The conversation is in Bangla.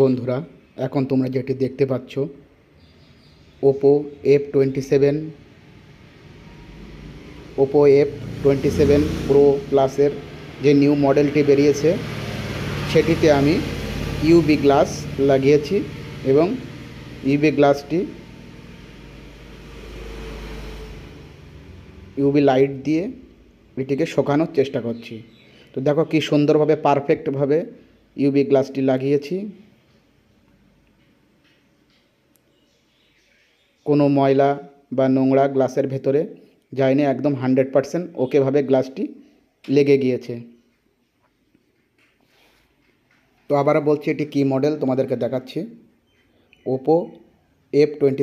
বন্ধুরা এখন তোমরা যেটি দেখতে পাচ্ছ Oppo F twenty seven Oppo F twenty seven pro প্লাসের যে নিউ মডেলটি বেরিয়েছে সেটিতে আমি ইউবি গ্লাস লাগিয়েছি এবং ইউবি গ্লাসটি ইউবি লাইট দিয়ে এটিকে শোকানোর চেষ্টা করছি তো দেখো কি সুন্দরভাবে পারফেক্টভাবে ইউবি গ্লাসটি লাগিয়েছি কোনো ময়লা বা নোংরা গ্লাসের ভেতরে যায়নি একদম হান্ড্রেড পারসেন্ট ওকেভাবে গ্লাসটি লেগে গিয়েছে তো আবারও বলছি এটি কী মডেল তোমাদেরকে দেখাচ্ছি ওপো এফ টোয়েন্টি